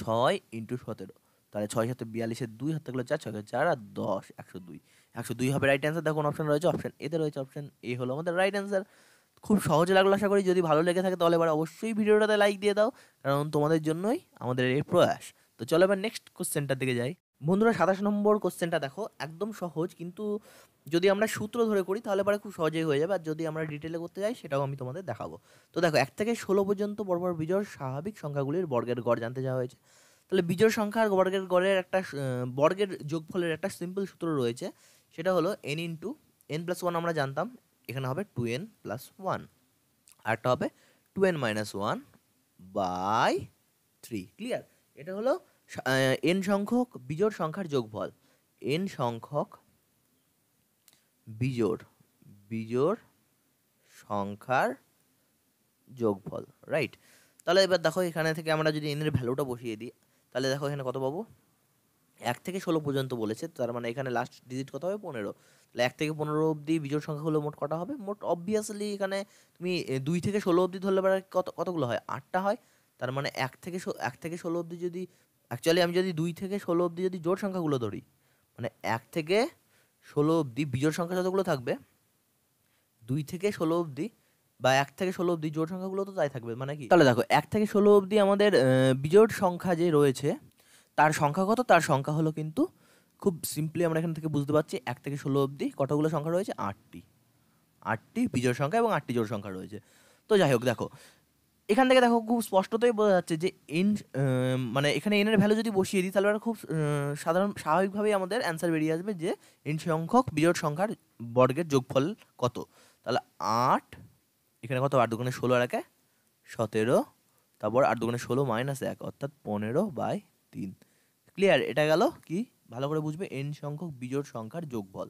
ছয় ইন্টু সতেরো তাহলে ছয় সাথে বিয়াল্লিশের দুই হাতে গেলো চার ছয় চার আর দশ একশো দুই একশো দুই হবে রাইট অ্যান্সার দেখো অপশান রয়েছে অপশান এতে রয়েছে অপশান এ হলো আমাদের রাইট অ্যান্সার খুব সহজে লাগলো আশা করি যদি ভালো লেগে থাকে তাহলে এবার অবশ্যই ভিডিওটাতে লাইক দিয়ে দাও কারণ তোমাদের জন্যই আমাদের এই প্রয়াস তো চলো এবার নেক্সট কোশ্চেনটার দিকে যাই বন্ধুরা সাতাশ নম্বর কোশ্চেনটা দেখো একদম সহজ কিন্তু যদি আমরা সূত্র ধরে করি তাহলে পরে খুব সহজেই হয়ে যাবে আর যদি আমরা ডিটেলে করতে যাই সেটাও আমি তোমাদের দেখাবো তো দেখো এক থেকে ষোলো পর্যন্ত পরপর বিজয় স্বাভাবিক সংখ্যাগুলির বর্গের গড় জানতে চাওয়া হয়েছে তাহলে বিজয় সংখ্যার বর্গের গড়ের একটা বর্গের যোগফলের একটা সিম্পল সূত্র রয়েছে সেটা হলো N into N plus one আমরা জানতাম এখানে হবে টু এন প্লাস ওয়ান আরটা হবে two N minus one by three clear এটা হলো এন সংখ্যক বিজোড় সংখ্যার যোগফল এন সংখ্যক বিজোড় বিজোড় সংখ্যার যোগফল রাইট তাহলে এবার দেখো এখানে থেকে আমরা যদি এনের ভ্যালুটা বসিয়ে দিই তাহলে দেখো এখানে কত পাবো এক থেকে ষোলো পর্যন্ত বলেছে তার মানে এখানে লাস্ট ডিজিট কত হবে পনেরো তাহলে এক থেকে পনেরো অবধি বিজোড় সংখ্যাগুলো মোট কটা হবে মোট অবভিয়াসলি এখানে তুমি দুই থেকে ষোলো অবধি ধরলে পরে কত কতগুলো হয় আটটা হয় তার মানে এক থেকে এক থেকে ষোলো অবধি যদি অ্যাকচুয়ালি আমি যদি দুই থেকে ষোলো অবধি যদি জোড় সংখ্যাগুলো ধরি মানে এক থেকে ষোলো অবধি বিজোড় সংখ্যা যতগুলো থাকবে দুই থেকে ষোলো অবধি বা এক থেকে ষোলো অবধি জোড় সংখ্যাগুলো তো তাই থাকবে মানে কি তাহলে দেখো এক থেকে ষোলো অবধি আমাদের বিজোড় সংখ্যা যে রয়েছে তার সংখ্যা কত তার সংখ্যা হলো কিন্তু খুব সিম্পলি আমরা এখান থেকে বুঝতে পারছি এক থেকে ষোলো অবধি কতগুলো সংখ্যা রয়েছে আটটি আটটি বিজয় সংখ্যা এবং আটটি জোড় সংখ্যা রয়েছে তো যাই হোক দেখো এখান থেকে দেখো খুব স্পষ্টতই বোঝা যাচ্ছে যে এন মানে এখানে এনের ভ্যালু যদি বসিয়ে দিই তাহলে খুব সাধারণ স্বাভাবিকভাবেই আমাদের অ্যান্সার বেরিয়ে আসবে যে এন সংখ্যক বিজয় সংখ্যার বর্গের যোগফল কত তাহলে আট এখানে কত আট দোকানে ষোলো আর একে সতেরো তারপর আট দোকানে ষোলো মাইনাস এক অর্থাৎ পনেরো বাই তিন ক্লিয়ার এটা গেল কি ভালো করে বুঝবে এন সংখ্যক বিজোড় সংখ্যার যোগফল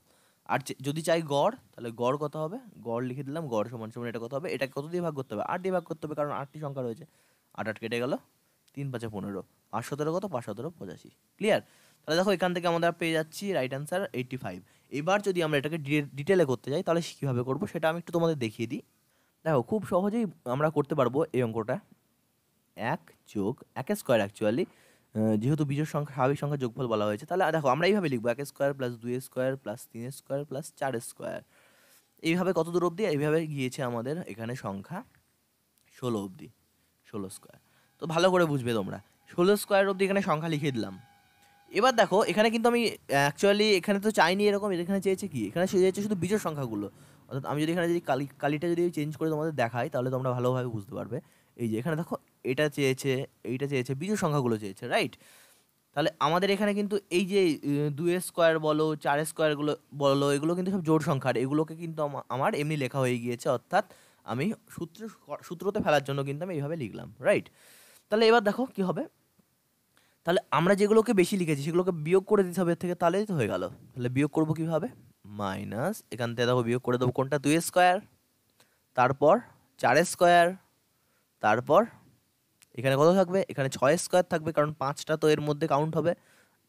আর যদি চাই গড় তাহলে গড় কত হবে গড় লিখে দিলাম গড় সমান সমান এটা কত হবে এটা কত দিয়ে ভাগ করতে হবে আট দিয়ে ভাগ করতে হবে কারণ আটটি সংখ্যা রয়েছে আট আট কেটে গেল তিন পাঁচে পনেরো পাঁচ সতেরো কত পাঁচ সতেরো পঁচাশি ক্লিয়ার তাহলে দেখো এখান থেকে আমরা পেয়ে যাচ্ছি রাইট অ্যান্সার এইটটি ফাইভ এবার যদি আমরা এটাকে ডিটেলে করতে যাই তাহলে কীভাবে করবো সেটা আমি একটু তোমাদের দেখিয়ে দিই দেখো খুব সহজেই আমরা করতে পারবো এই অঙ্কটা এক যোগ এক স্কোয়ার অ্যাকচুয়ালি যেহেতু বিজোড় সংখ্যা স্বাভাবিক সংখ্যা যোগফল বলা হয়েছে তাহলে দেখো আমরা এইভাবে লিখবো এক স্কোয়ার প্লাস দুই স্কোয়ার প্লাস তিন স্কোয়ার প্লাস চার স্কোয়ার এইভাবে কত দূর অবধি এইভাবে গিয়েছে আমাদের এখানে সংখ্যা ষোলো অবধি ষোলো স্কোয়ার তো ভালো করে বুঝবে তোমরা ষোলো স্কোয়ার অবধি এখানে সংখ্যা লিখে দিলাম এবার দেখো এখানে কিন্তু আমি অ্যাকচুয়ালি এখানে তো চাইনি এরকম এখানে চেয়েছে কি এখানে চেয়েছে শুধু বিজোড় সংখ্যাগুলো অর্থাৎ আমি যদি এখানে যদি কালি কালিটা যদি চেঞ্জ করে তোমাদের দেখাই তাহলে তোমরা ভালোভাবে বুঝতে পারবে এই যে এখানে দেখো এটা চেয়েছে এইটা চেয়েছে বিজু সংখ্যাগুলো চেয়েছে রাইট তাহলে আমাদের এখানে কিন্তু এই যে দুয়ে স্কোয়ার বলো চার স্কোয়ারগুলো বলো এগুলো কিন্তু সব জোড় সংখ্যা আর এগুলোকে কিন্তু আমার এমনি লেখা হয়ে গিয়েছে অর্থাৎ আমি সূত্র সূত্রতে ফেলার জন্য কিন্তু আমি এইভাবে লিখলাম রাইট তাহলে এবার দেখো কি হবে তাহলে আমরা যেগুলোকে বেশি লিখেছি সেগুলোকে বিয়োগ করে দিতে হবে থেকে তাহলেই তো হয়ে গেল তাহলে বিয়োগ করবো কীভাবে মাইনাস এখান থেকে দেখো বিয়োগ করে দেবো কোনটা দুই স্কোয়ার তারপর চার স্কোয়ার তারপর এখানে কত থাকবে এখানে ছয় স্কোয়ার থাকবে কারণ পাঁচটা তো এর মধ্যে কাউন্ট হবে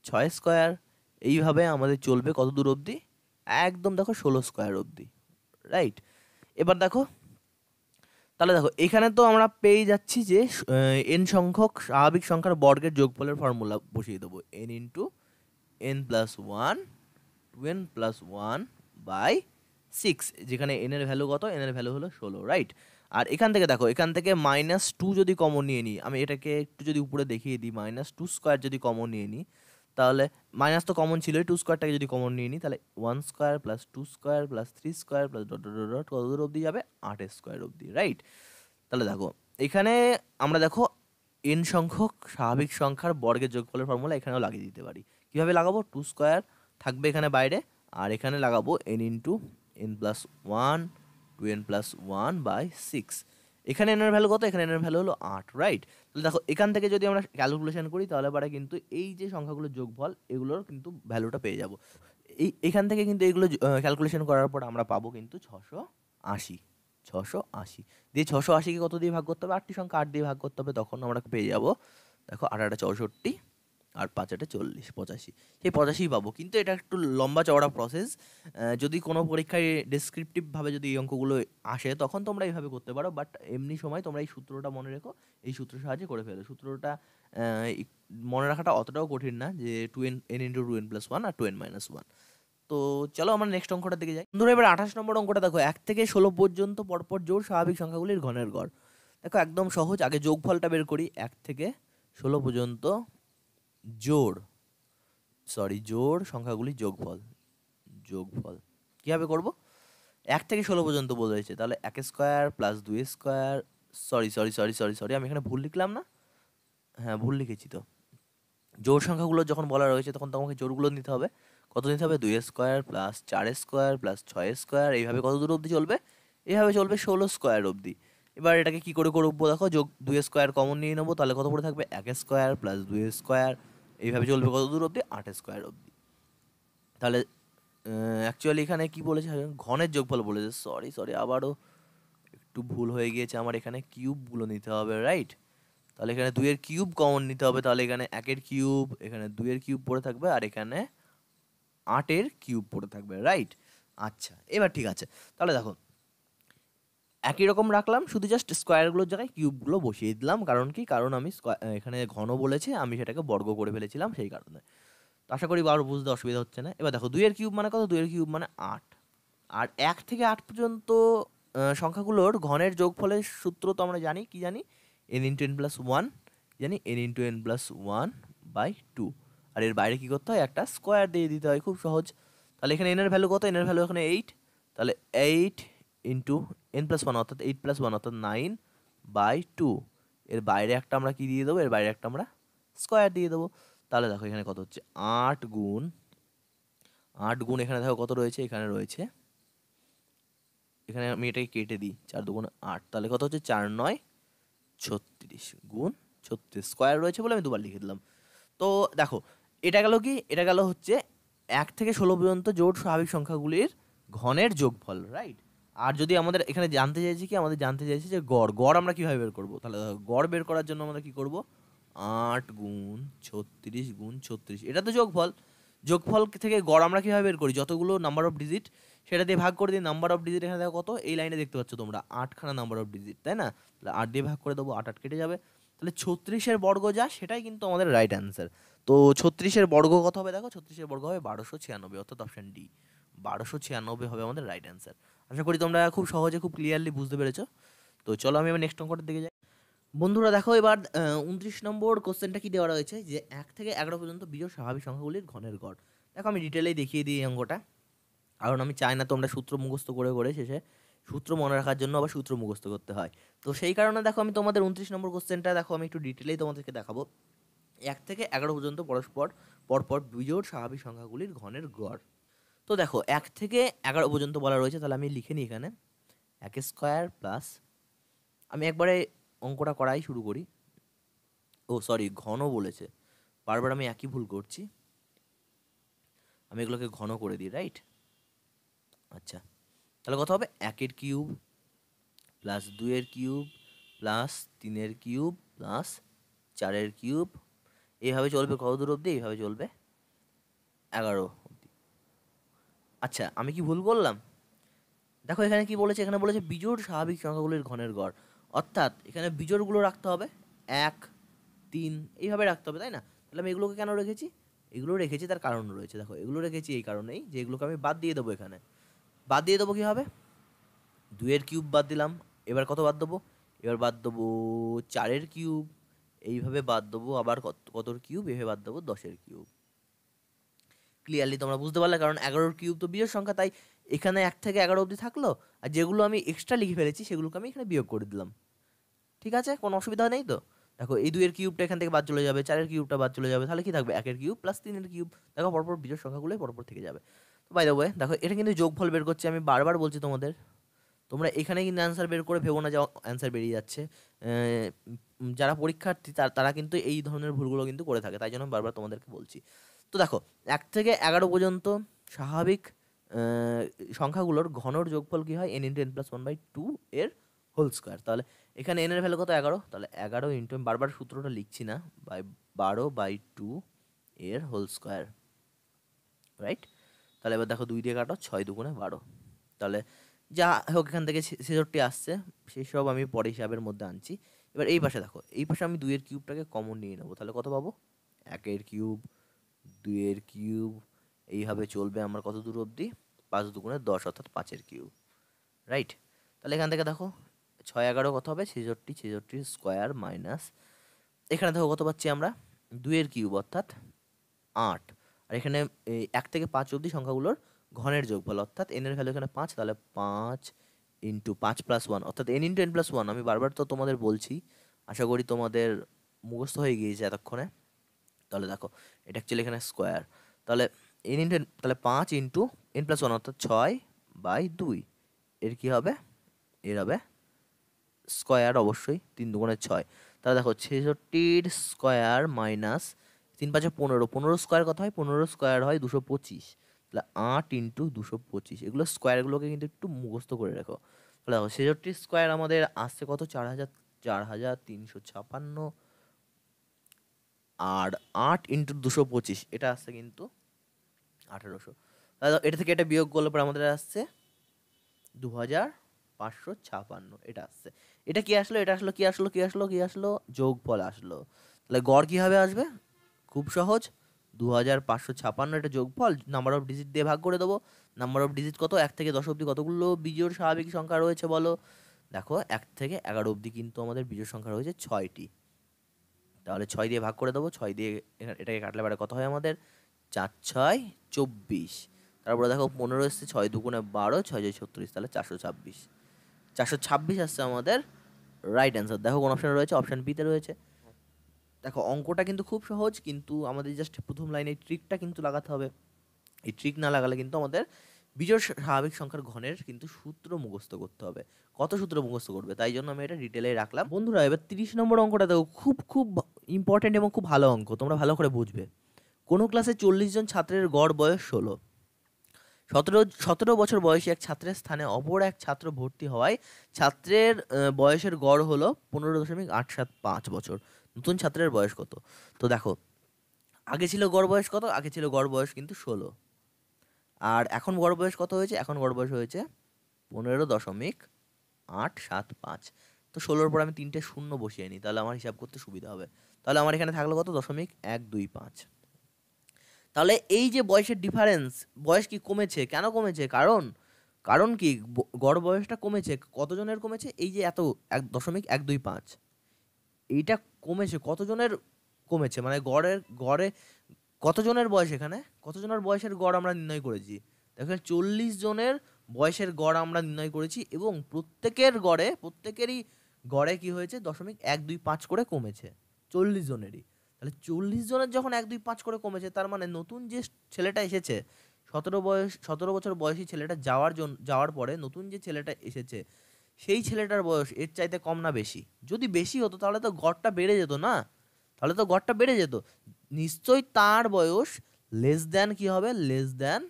ছয় স্কোয়ার এইভাবে আমাদের চলবে কত দূর অবধি একদম দেখো ষোলো স্কোয়ার অবধি রাইট এবার দেখো তাহলে দেখো এখানে তো আমরা পেয়ে যাচ্ছি যে এন সংখ্যক স্বাভাবিক সংখ্যার বর্গের যোগফলের ফর্মুলা বসিয়ে দেবো N into N plus one two N plus one by six যেখানে এন এর ভ্যালু কত এন এর ভ্যালু হলো ষোলো রাইট আর এখান থেকে দেখো এখান থেকে মাইনাস টু যদি কমন নিয়ে নিই আমি এটাকে একটু যদি উপরে দেখিয়ে দিই মাইনাস টু স্কোয়ার যদি কমন নিয়ে নিই তাহলে মাইনাস তো কমন ছিলই টু স্কোয়ারটাকে যদি কমন নিয়ে নিই তাহলে one square plus two square plus three square plus dot dot dot কত দূর অবধি যাবে আট স্কোয়ার অবধি রাইট তাহলে দেখো এখানে আমরা দেখো এন সংখ্যক স্বাভাবিক সংখ্যার বর্গের যোগফলের ফর্মুলা এখানেও লাগিয়ে দিতে পারি কীভাবে লাগাবো টু স্কোয়ার থাকবে এখানে বাইরে আর এখানে লাগাবো N into N plus one two N plus one by six এখানে এনের ভ্যালু কত এখানে এনের ভ্যালু হলো আট রাইট তাহলে দেখো এখান থেকে যদি আমরা ক্যালকুলেশন করি তাহলে পরে কিন্তু এই যে সংখ্যাগুলো যোগফল এগুলোর কিন্তু ভ্যালুটা পেয়ে যাব এই এখান থেকে কিন্তু এগুলো ক্যালকুলেশন করার পর আমরা পাবো কিন্তু ছশো আশি ছশো আশি দিয়ে ছশো আশিকে কত দিয়ে ভাগ করতে হবে আটটি সংখ্যা আট দিয়ে ভাগ করতে হবে তখন আমরা পেয়ে যাবো দেখো আট আটটা চৌষট্টি আর পাঁচ আটে চল্লিশ পঁচাশি সেই পঁচাশি পাবো কিন্তু এটা একটু লম্বা চওড়া প্রসেস যদি কোনো পরীক্ষায় ডেসক্রিপটিভভাবে যদি এই অঙ্কগুলো আসে তখন তোমরা এইভাবে করতে পারো বাট এমনি সময় তোমরা এই সূত্রটা মনে রেখো এই সূত্র সাহায্যে করে ফেলো সূত্রটা মনে রাখাটা অতটাও কঠিন না যে two N N into two N plus one আর টু এন মাইনাস ওয়ান তো চলো আমরা নেক্সট অঙ্কটা দেখে যাই ধরো এবার আঠাশ নম্বর অঙ্কটা দেখো এক থেকে ষোলো পর্যন্ত পরপর জোর স্বাভাবিক সংখ্যাগুলির ঘনের গড় দেখো একদম সহজ আগে যোগফলটা বের করি এক থেকে ষোলো পর্যন্ত জোড় সরি জোড় সংখ্যাগুলি যোগফল যোগফল কীভাবে করব এক থেকে ষোলো পর্যন্ত বলে রয়েছে তাহলে এক স্কোয়ার প্লাস দুই square sorry sorry sorry sorry sorry আমি এখানে ভুল লিখলাম না হ্যাঁ ভুল লিখেছি তো জোড় সংখ্যাগুলো যখন বলা রয়েছে তখন তোমাকে জোড়গুলো নিতে হবে কত নিতে হবে দুই স্কোয়ার প্লাস চার স্কোয়ার প্লাস ছয় স্কোয়ার এইভাবে কত দূর অবধি চলবে এইভাবে চলবে ষোলো স্কোয়ার অবধি এবার এটাকে কী করে করবো দেখো যোগ দুই স্কোয়ার কমন নিয়ে নেবো তাহলে কত পড়ে থাকবে এক স্কোয়ার প্লাস দুই স্কোয়ার এইভাবে চলবে কত দূর অব্দি আট স্কোয়ার অবধি তাহলে অ্যাকচুয়ালি এখানে কি বলেছে হ্যাঁ, ঘনের যোগফল বলেছে সরি সরি আবারও একটু ভুল হয়ে গিয়েছে আমার এখানে কিউবগুলো নিতে হবে রাইট তাহলে এখানে দুইয়ের কিউব কমন নিতে হবে তাহলে এখানে একের কিউব এখানে দুইয়ের কিউব পড়ে থাকবে আর এখানে আটের কিউব পড়ে থাকবে রাইট আচ্ছা এবার ঠিক আছে তাহলে দেখো একই রকম রাখলাম শুধু জাস্ট স্কোয়ারগুলোর জায়গায় কিউবগুলো বসিয়ে দিলাম কারণ কি কারণ আমি এখানে ঘন বলেছে আমি সেটাকে বর্গ করে ফেলেছিলাম সেই কারণে তো আশা করি বারো বুঝতে অসুবিধা হচ্ছে না এবার দেখো দুইয়ের কিউব মানে কত দুইয়ের কিউব মানে আট আর এক থেকে আট পর্যন্ত সংখ্যাগুলোর ঘনের যোগফলের সূত্র তো আমরা জানি কি জানি N into N plus one জানি N into N plus one by two আর এর বাইরে কী করতে হয় একটা স্কোয়ার দিয়ে দিতে হয় খুব সহজ তাহলে এখানে এনের ভ্যালু কত এনের ভ্যালু এখানে এইট তাহলে eight into N plus one অর্থাৎ এইট প্লাস ওয়ান অর্থাৎ নাইন বাই টু এর বাইরে একটা আমরা কি দিয়ে দেবো এর বাইরে একটা আমরা স্কোয়ার দিয়ে দেবো তাহলে দেখো এখানে কত হচ্ছে আট গুণ আট গুণ এখানে দেখো কত রয়েছে এখানে রয়েছে এখানে আমি এটাকে কেটে দিই চার দুগুণ আট তাহলে কত হচ্ছে চার নয় ছত্রিশ গুণ ছত্রিশ স্কোয়ার রয়েছে বলে আমি দুবার লিখে দিলাম তো দেখো এটা গেল কি এটা গেল হচ্ছে এক থেকে ষোলো পর্যন্ত জোট স্বাভাবিক সংখ্যাগুলির ঘনের যোগফল রাইট আর যদি আমাদের এখানে জানতে চাইছি কি আমাদের জানতে চাইছি যে গড় গড় আমরা কীভাবে বের করবো তাহলে গড় বের করার জন্য আমরা কি করব আট গুণ ছত্রিশ গুণ ছত্রিশ এটা তো যোগফল যোগফল থেকে গড় আমরা কীভাবে বের করি যতগুলো নাম্বার অফ ডিজিট সেটা দিয়ে ভাগ করে দিই নাম্বার অফ ডিজিট এখানে কত এই লাইনে দেখতে পাচ্ছ তোমরা আটখানা নাম্বার অফ ডিজিট তাই না তাহলে আট দিয়ে ভাগ করে দেবো আট আট কেটে যাবে তাহলে ছত্রিশের বর্গ যা সেটাই কিন্তু আমাদের রাইট অ্যান্সার তো ছত্রিশের বর্গ কত হবে দেখো ছত্রিশের বর্গ হবে বারোশো ছিয়ানব্বই অর্থাৎ অপশান ডি বারোশো ছিয়ানব্বই হবে আমাদের রাইট অ্যান্সার আশা করি তোমরা খুব সহজে খুব ক্লিয়ারলি বুঝতে পেরেছো তো চলো আমি এবার নেক্সট অঙ্কটার দিকে যাই বন্ধুরা দেখো এবার উনত্রিশ নম্বর কোশ্চেনটা কি দেওয়া রয়েছে যে এক থেকে এগারো পর্যন্ত বিজয় স্বাভাবিক সংখ্যাগুলির ঘনের গড় দেখো আমি ডিটেলেই দেখিয়ে দিই এই অঙ্কটা কারণ আমি চাই না তোমরা সূত্র মুখস্থ করে করে শেষে সূত্র মনে রাখার জন্য আবার সূত্র মুখস্থ করতে হয় তো সেই কারণে দেখো আমি তোমাদের উনত্রিশ নম্বর কোশ্চেনটা দেখো আমি একটু ডিটেলেই তোমাদেরকে দেখাবো এক থেকে এগারো পর্যন্ত পরস্পর পরপর বিজোড় স্বাভাবিক সংখ্যাগুলির ঘনের গড় তো দেখো এক থেকে এগারো পর্যন্ত বলা রয়েছে তাহলে আমি লিখে নিই এখানে এক স্কোয়ার প্লাস আমি একবারে অঙ্কটা করাই শুরু করি ও সরি ঘন বলেছে বারবার আমি একই ভুল করছি আমি এগুলোকে ঘন করে দিই রাইট আচ্ছা তাহলে কথা হবে একের কিউব প্লাস দুয়ের কিউব প্লাস তিনের কিউব প্লাস চারের কিউব এইভাবে চলবে কত দূর অব্দি এইভাবে চলবে এগারো আচ্ছা আমি কি ভুল বললাম দেখো এখানে কি বলেছে এখানে বলেছে বিজোড় স্বাভাবিক সংখ্যাগুলির ঘনের গড় অর্থাৎ এখানে বিজোড়গুলো রাখতে হবে এক তিন এইভাবে রাখতে হবে তাই না তাহলে আমি এগুলোকে কেন রেখেছি এগুলো রেখেছি তার কারণ রয়েছে দেখো এগুলো রেখেছি এই কারণেই যে এগুলোকে আমি বাদ দিয়ে দেবো এখানে বাদ দিয়ে দেবো কী হবে দুয়ের কিউব বাদ দিলাম এবার কত বাদ দেবো এবার বাদ দেবো চারের কিউব এইভাবে বাদ দেবো আবার কত কতর কিউব এভাবে বাদ দেবো দশের কিউব ক্লিয়ারলি তোমরা বুঝতে পারলে কারণ এগারোর কিউব তো বিয়োগ সংখ্যা তাই এখানে এক থেকে এগারো অব্দি থাকলো আর যেগুলো আমি এক্সট্রা লিখে ফেলেছি সেগুলোকে আমি এখানে বিয়োগ করে দিলাম ঠিক আছে কোনো অসুবিধা নেই তো দেখো এই দুইয়ের কিউবটা এখান থেকে বাদ চলে যাবে চারের কিউবটা বাদ চলে যাবে তাহলে কি থাকবে একের কিউব প্লাস তিনের কিউব দেখো পরপর বিজয় সংখ্যাগুলোই পরপর থেকে যাবে তো বাই দ্য দেখো এটা কিন্তু যোগফল বের করছি আমি বারবার বলছি তোমাদের তোমরা এখানে কিন্তু অ্যান্সার বের করে ভেবো না যে অ্যান্সার বেরিয়ে যাচ্ছে যারা পরীক্ষার্থী তারা কিন্তু এই ধরনের ভুলগুলো কিন্তু করে থাকে তাই জন্য বারবার তোমাদেরকে বলছি তো দেখো এক থেকে এগারো পর্যন্ত স্বাভাবিক সংখ্যাগুলোর ঘনর যোগফল কী হয় N into N plus one by two এর হোল স্কোয়ার তাহলে এখানে এনের ভ্যালু কত এগারো তাহলে এগারো ইন্টু বারবার সূত্রটা লিখছি না বাই বারো বাই টু এর হোল স্কোয়ার রাইট তাহলে এবার দেখো দুই দিয়ে কাটো ছয় দুগুণে বারো তাহলে যা হোক এখান থেকে ছেষট্টি আসছে সেই সব আমি পরে হিসাবের মধ্যে আনছি এবার এই পাশে দেখো এই পাশে আমি দুইয়ের কিউবটাকে কমন নিয়ে নেবো তাহলে কত পাবো একের কিউব দুইয়ের কিউব এইভাবে চলবে আমার কত দূর অবধি পাঁচ দুগুণে দশ অর্থাৎ পাঁচের কিউব রাইট তাহলে এখান থেকে দেখো ছয় এগারো কত হবে ছেষট্টি ছেষট্টি স্কোয়ার মাইনাস এখানে দেখো কত পাচ্ছি আমরা দুইয়ের কিউব অর্থাৎ আট আর এখানে এক থেকে পাঁচ অবধি সংখ্যাগুলোর ঘনের যোগফল অর্থাৎ এনের ভ্যালু এখানে পাঁচ তাহলে পাঁচ ইন্টু পাঁচ প্লাস ওয়ান অর্থাৎ N into N plus one আমি বারবার তো তোমাদের বলছি আশা করি তোমাদের মুখস্থ হয়ে গিয়েছে এতক্ষণে তাহলে দেখো এটা অ্যাকচুয়ালি এখানে স্কোয়ার তাহলে এন ইন্টু তাহলে পাঁচ ইন্টু এন প্লাস ওয়ান অর্থাৎ ছয় বাই দুই এর কি হবে এর হবে স্কোয়ার অবশ্যই তিন দুগুণে ছয় তাহলে দেখো ছেষট্টির স্কোয়ার মাইনাস তিন পাঁচে পনেরো পনেরো স্কোয়ার কত হয় পনেরো স্কোয়ার হয় দুশো পঁচিশ তাহলে আট ইন্টু দুশো পঁচিশ এগুলো স্কোয়ারগুলোকে কিন্তু একটু মুখস্থ করে রাখো তাহলে দেখো ছেষট্টির স্কোয়ার আমাদের আসছে কত চার হাজার চার হাজার তিনশো ছাপান্ন আর আট ইন্টু দুশো পঁচিশ এটা আসছে কিন্তু আঠেরোশো তাহলে এটা থেকে এটা বিয়োগ করলে পরে আমাদের আসছে দু হাজার পাঁচশো ছাপান্ন এটা আসছে এটা কি আসলো এটা আসলো কি আসলো কি আসলো কি আসলো যোগফল আসলো তাহলে গড় কীভাবে আসবে খুব সহজ দু হাজার পাঁচশো ছাপান্ন এটা যোগফল নাম্বার অফ ডিজিট দিয়ে ভাগ করে দেবো নাম্বার অফ ডিজিট কত এক থেকে দশ অবধি কতগুলো বিজোড় স্বাভাবিক সংখ্যা রয়েছে বলো দেখো এক থেকে এগারো অবধি কিন্তু আমাদের বিজোড় সংখ্যা রয়েছে ছয়টি তাহলে ছয় দিয়ে ভাগ করে দেবো ছয় দিয়ে এটাকে কাটলে বেড়া কত হয় আমাদের চার ছয় চব্বিশ তারপরে দেখো পনেরো এসছে ছয় দুগুণে বারো ছয় ছয় ছত্রিশ তাহলে চারশো ছাব্বিশ চারশো ছাব্বিশ আসছে আমাদের রাইট অ্যান্সার দেখো কোন অপশান রয়েছে অপশান বিতে রয়েছে দেখো অঙ্কটা কিন্তু খুব সহজ কিন্তু আমাদের জাস্ট প্রথম লাইনে ট্রিকটা কিন্তু লাগাতে হবে এই ট্রিক না লাগালে কিন্তু আমাদের বিজোড় স্বাভাবিক সংখ্যার ঘনের কিন্তু সূত্র মুখস্থ করতে হবে কত সূত্র মুখস্থ করবে তাই জন্য আমি এটা ডিটেলে রাখলাম বন্ধুরা এবার তিরিশ নম্বর অঙ্কটা দেখো খুব খুব ইম্পর্টেন্ট এবং খুব ভালো অঙ্ক তোমরা ভালো করে বুঝবে কোনো ক্লাসে চল্লিশ জন ছাত্রের গড় বয়স ষোলো সতেরো সতেরো বছর বয়সী এক ছাত্রের স্থানে অপর এক ছাত্র ভর্তি হওয়ায় ছাত্রের বয়সের গড় হলো পনেরো দশমিক আট সাত পাঁচ বছর নতুন ছাত্রের বয়স কত তো দেখো আগে ছিল গড় বয়স কত আগে ছিল গড় বয়স কিন্তু ষোলো আর এখন গড় বয়স কত হয়েছে এখন গড় বয়স হয়েছে পনেরো দশমিক আট সাত পাঁচ তো ষোলোর পর আমি তিনটে শূন্য বসিয়ে নিই তাহলে আমার হিসাব করতে সুবিধা হবে তাহলে আমার এখানে থাকলো কত দশমিক এক দুই পাঁচ তাহলে এই যে বয়সের ডিফারেন্স বয়স কি কমেছে কেন কমেছে কারণ কারণ কি গড় বয়সটা কমেছে কতজনের কমেছে এই যে এত এক দশমিক এক দুই পাঁচ এইটা কমেছে কতজনের কমেছে মানে গড়ের গড়ে কতজনের বয়স এখানে কতজনের বয়সের গড় আমরা নির্ণয় করেছি দেখেন চল্লিশ জনের বয়সের গড় আমরা নির্ণয় করেছি এবং প্রত্যেকের গড়ে প্রত্যেকেরই গড়ে কি হয়েছে দশমিক এক দুই পাঁচ করে কমেছে চল্লিশ জনেরই তাহলে চল্লিশ জনের যখন এক দুই পাঁচ করে কমেছে তার মানে নতুন যে ছেলেটা এসেছে সতেরো বয়স সতেরো বছর বয়সী ছেলেটা যাওয়ার জন্য যাওয়ার পরে নতুন যে ছেলেটা এসেছে সেই ছেলেটার বয়স এর চাইতে কম না বেশি যদি বেশি হতো তাহলে তো গড়টা বেড়ে যেত না তাহলে তো গড়টা বেড়ে যেত নিশ্চয় তার বয়স লেস দ্যান কি হবে লেস দ্যান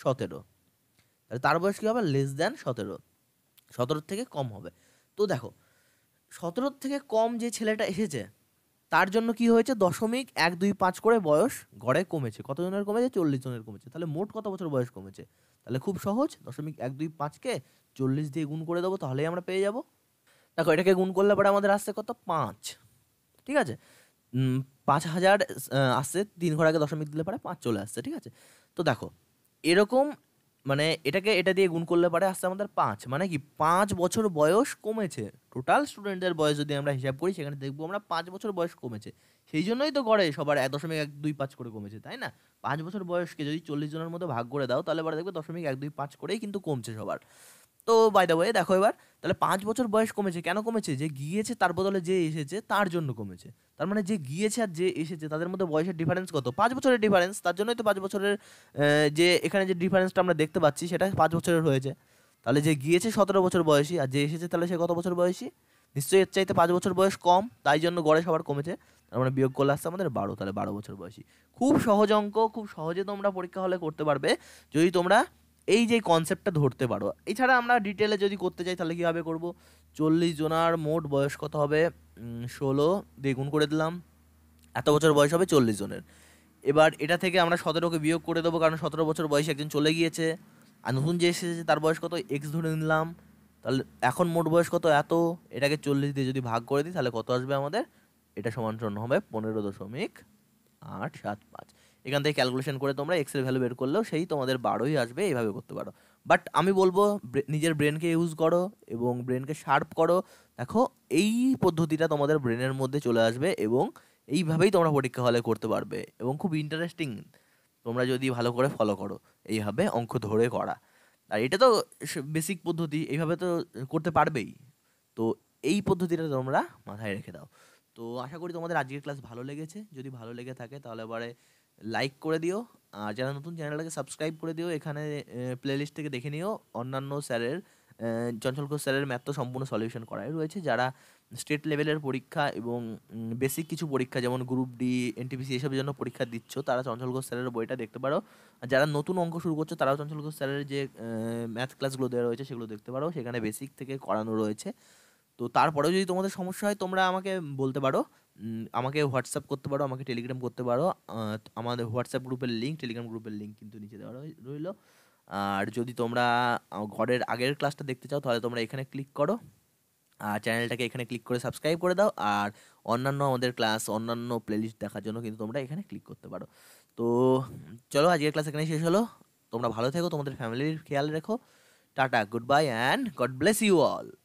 সতেরো তার বয়স কী হবে লেস দ্যান সতেরো সতেরোর থেকে কম হবে তো দেখো সতেরোর থেকে কম যে ছেলেটা এসেছে তার জন্য কি হয়েছে দশমিক এক দুই পাঁচ করে বয়স গড়ে কমেছে কতজনের কমেছে চল্লিশ জনের কমেছে তাহলে মোট কত বছর বয়স কমেছে তাহলে খুব সহজ দশমিক এক দুই পাঁচকে চল্লিশ দিয়ে গুণ করে দেবো তাহলেই আমরা পেয়ে যাব দেখো এটাকে গুণ করলে পরে আমাদের আসছে কত পাঁচ ঠিক আছে পাঁচ হাজার আসছে তিন ঘর আগে দশমিক দিলে পারে পাঁচ চলে আসছে ঠিক আছে তো দেখো এরকম মানে এটাকে এটা দিয়ে গুণ করলে পারে আসছে আমাদের পাঁচ মানে কি পাঁচ বছর বয়স কমেছে টোটাল স্টুডেন্টদের বয়স যদি আমরা হিসাব করি সেখানে দেখবো আমরা পাঁচ বছর বয়স কমেছে সেই জন্যই তো করে সবার এক দশমিক এক দুই পাঁচ করে কমেছে তাই না পাঁচ বছর বয়সকে যদি চল্লিশ জনের মতো ভাগ করে দাও তাহলে এবার দেখবে দশমিক এক দুই পাঁচ করেই কিন্তু কমছে সবার তো বাই দ্য ওয়ে দেখো এবার তাহলে পাঁচ বছর বয়স কমেছে কেন কমেছে যে গিয়েছে তার বদলে যে এসেছে তার জন্য কমেছে তার মানে যে গিয়েছে আর যে এসেছে তাদের মধ্যে বয়সের ডিফারেন্স কত পাঁচ বছরের ডিফারেন্স তার জন্যই তো পাঁচ বছরের যে এখানে যে ডিফারেন্সটা আমরা দেখতে পাচ্ছি সেটা পাঁচ বছরের হয়েছে তাহলে যে গিয়েছে সতেরো বছর বয়সী আর যে এসেছে তাহলে সে কত বছর বয়সী নিশ্চয়ই এর চাইতে পাঁচ বছর বয়স কম তাই জন্য গড়ে সবার কমেছে তার মানে বিয়োগ করলে আসছে আমাদের বারো তাহলে বারো বছর বয়সী খুব সহজ অঙ্ক খুব সহজে তোমরা পরীক্ষা হলে করতে পারবে যদি তোমরা এই যে কনসেপ্টটা ধরতে পারো এছাড়া আমরা ডিটেলে যদি করতে চাই তাহলে কীভাবে করব চল্লিশ জনার মোট বয়স কত হবে ষোলো দ্বিগুণ করে দিলাম এত বছর বয়স হবে চল্লিশ জনের এবার এটা থেকে আমরা সতেরোকে বিয়োগ করে দেবো কারণ সতেরো বছর বয়সে একজন চলে গিয়েছে আর নতুন যে এসেছে তার বয়স কত এক্স ধরে নিলাম তাহলে এখন মোট বয়স কত এত এটাকে চল্লিশ দিয়ে যদি ভাগ করে দিই তাহলে কত আসবে আমাদের এটা সমান হবে পনেরো দশমিক আট সাত পাঁচ এখান থেকে ক্যালকুলেশন করে তোমরা এক্সের ভ্যালু বের করলেও সেই তোমাদের বারোই আসবে এইভাবে করতে পারো বাট আমি বলবো নিজের ব্রেনকে ইউজ করো এবং ব্রেনকে শার্প করো দেখো এই পদ্ধতিটা তোমাদের ব্রেনের মধ্যে চলে আসবে এবং এইভাবেই তোমরা পরীক্ষা হলে করতে পারবে এবং খুব ইন্টারেস্টিং তোমরা যদি ভালো করে ফলো করো এইভাবে অঙ্ক ধরে করা আর এটা তো বেসিক পদ্ধতি এইভাবে তো করতে পারবেই তো এই পদ্ধতিটা তোমরা মাথায় রেখে দাও তো আশা করি তোমাদের আজকের ক্লাস ভালো লেগেছে যদি ভালো লেগে থাকে তাহলে এবারে লাইক করে দিও আর যারা নতুন চ্যানেলটাকে সাবস্ক্রাইব করে দিও এখানে প্লেলিস্ট থেকে দেখে নিও অন্যান্য স্যারের চঞ্চল ঘোষ স্যারের ম্যাথ তো সম্পূর্ণ সলিউশন করাই রয়েছে যারা স্টেট লেভেলের পরীক্ষা এবং বেসিক কিছু পরীক্ষা যেমন গ্রুপ ডি এনটিপিসি এসবের জন্য পরীক্ষা দিচ্ছ তারা চঞ্চল ঘোষ স্যারের বইটা দেখতে পারো আর যারা নতুন অঙ্ক শুরু করছো তারাও চঞ্চল ঘোষ স্যারের যে ম্যাথ ক্লাসগুলো দেওয়া রয়েছে সেগুলো দেখতে পারো সেখানে বেসিক থেকে করানো রয়েছে তো তারপরেও যদি তোমাদের সমস্যা হয় তোমরা আমাকে বলতে পারো আমাকে হোয়াটসঅ্যাপ করতে পারো আমাকে টেলিগ্রাম করতে পারো আমাদের হোয়াটসঅ্যাপ গ্রুপের লিঙ্ক টেলিগ্রাম গ্রুপের লিঙ্ক কিন্তু নিচে দেওয়া রইলো আর যদি তোমরা ঘরের আগের ক্লাসটা দেখতে চাও তাহলে তোমরা এখানে ক্লিক করো আর চ্যানেলটাকে এখানে ক্লিক করে সাবস্ক্রাইব করে দাও আর অন্যান্য আমাদের ক্লাস অন্যান্য প্লেলিস্ট দেখার জন্য কিন্তু তোমরা এখানে ক্লিক করতে পারো তো চলো আজকের ক্লাস এখানে শেষ হলো তোমরা ভালো থেকো তোমাদের ফ্যামিলির খেয়াল রেখো tata good bye and God bless you all